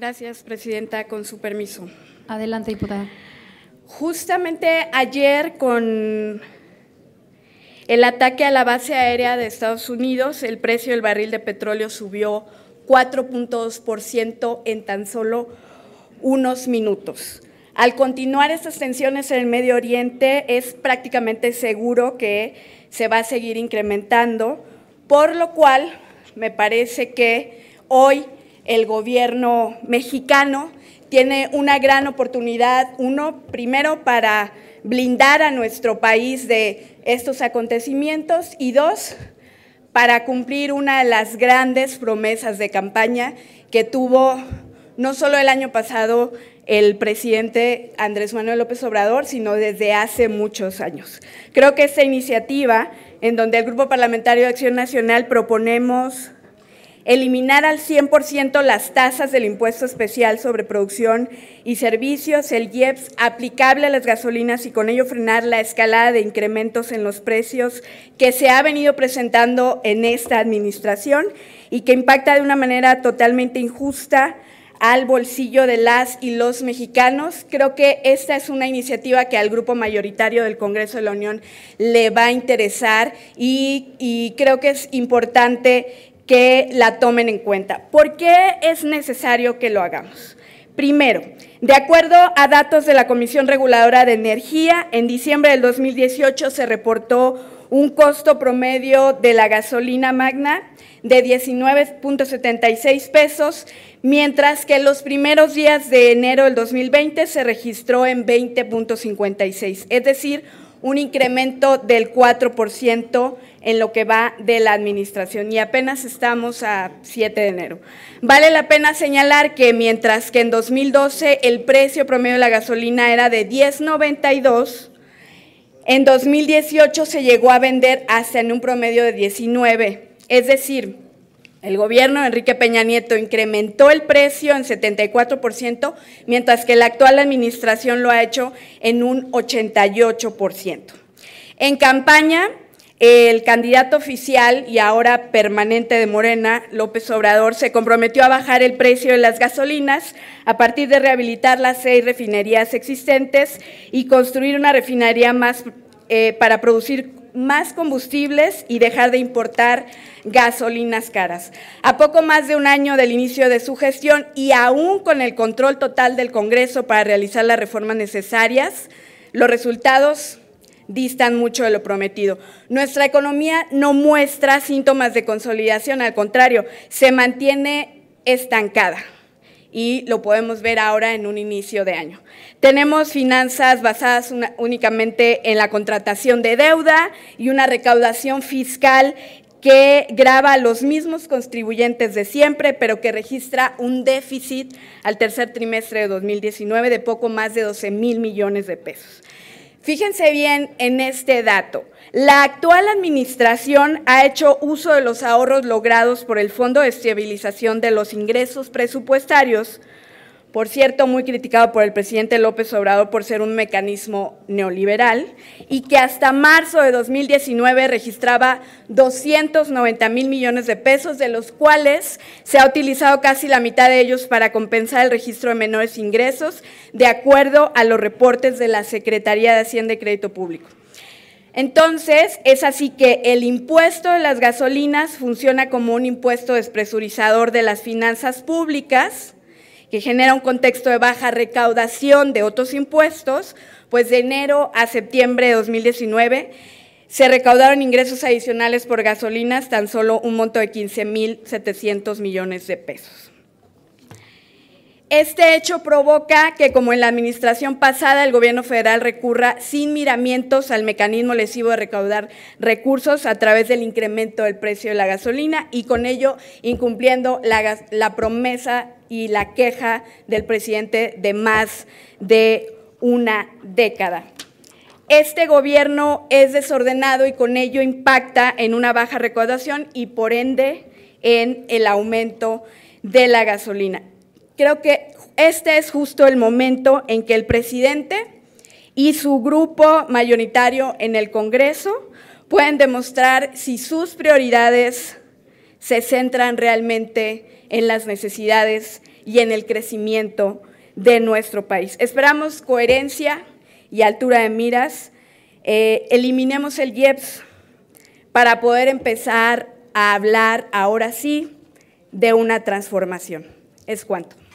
Gracias, Presidenta, con su permiso. Adelante, diputada. Justamente ayer con el ataque a la base aérea de Estados Unidos, el precio del barril de petróleo subió 4.2% en tan solo unos minutos. Al continuar estas tensiones en el Medio Oriente, es prácticamente seguro que se va a seguir incrementando, por lo cual me parece que hoy el gobierno mexicano tiene una gran oportunidad, uno, primero para blindar a nuestro país de estos acontecimientos y dos, para cumplir una de las grandes promesas de campaña que tuvo no solo el año pasado el presidente Andrés Manuel López Obrador, sino desde hace muchos años. Creo que esta iniciativa, en donde el Grupo Parlamentario de Acción Nacional proponemos eliminar al 100% las tasas del impuesto especial sobre producción y servicios, el IEPS, aplicable a las gasolinas y con ello frenar la escalada de incrementos en los precios que se ha venido presentando en esta administración y que impacta de una manera totalmente injusta al bolsillo de las y los mexicanos. Creo que esta es una iniciativa que al grupo mayoritario del Congreso de la Unión le va a interesar y, y creo que es importante que la tomen en cuenta. ¿Por qué es necesario que lo hagamos? Primero, de acuerdo a datos de la Comisión Reguladora de Energía, en diciembre del 2018 se reportó un costo promedio de la gasolina magna de 19.76 pesos, mientras que los primeros días de enero del 2020 se registró en 20.56, es decir, un incremento del 4% en lo que va de la administración y apenas estamos a 7 de enero. Vale la pena señalar que mientras que en 2012 el precio promedio de la gasolina era de 10.92, en 2018 se llegó a vender hasta en un promedio de 19, es decir, el gobierno de Enrique Peña Nieto incrementó el precio en 74%, mientras que la actual administración lo ha hecho en un 88%. En campaña, el candidato oficial y ahora permanente de Morena, López Obrador, se comprometió a bajar el precio de las gasolinas a partir de rehabilitar las seis refinerías existentes y construir una refinería más eh, para producir más combustibles y dejar de importar gasolinas caras. A poco más de un año del inicio de su gestión y aún con el control total del Congreso para realizar las reformas necesarias, los resultados distan mucho de lo prometido. Nuestra economía no muestra síntomas de consolidación, al contrario, se mantiene estancada y lo podemos ver ahora en un inicio de año. Tenemos finanzas basadas únicamente en la contratación de deuda y una recaudación fiscal que graba a los mismos contribuyentes de siempre, pero que registra un déficit al tercer trimestre de 2019 de poco más de 12 mil millones de pesos. Fíjense bien en este dato. La actual administración ha hecho uso de los ahorros logrados por el Fondo de Estabilización de los Ingresos Presupuestarios por cierto, muy criticado por el presidente López Obrador por ser un mecanismo neoliberal, y que hasta marzo de 2019 registraba 290 mil millones de pesos, de los cuales se ha utilizado casi la mitad de ellos para compensar el registro de menores ingresos, de acuerdo a los reportes de la Secretaría de Hacienda y Crédito Público. Entonces, es así que el impuesto de las gasolinas funciona como un impuesto despresurizador de las finanzas públicas, que genera un contexto de baja recaudación de otros impuestos, pues de enero a septiembre de 2019 se recaudaron ingresos adicionales por gasolinas, tan solo un monto de 15.700 millones de pesos. Este hecho provoca que, como en la administración pasada, el gobierno federal recurra sin miramientos al mecanismo lesivo de recaudar recursos a través del incremento del precio de la gasolina y con ello incumpliendo la, la promesa y la queja del presidente de más de una década. Este gobierno es desordenado y con ello impacta en una baja recaudación y por ende en el aumento de la gasolina. Creo que este es justo el momento en que el presidente y su grupo mayoritario en el Congreso pueden demostrar si sus prioridades se centran realmente en las necesidades y en el crecimiento de nuestro país. Esperamos coherencia y altura de miras. Eh, eliminemos el IEPS para poder empezar a hablar ahora sí de una transformación. Es cuanto.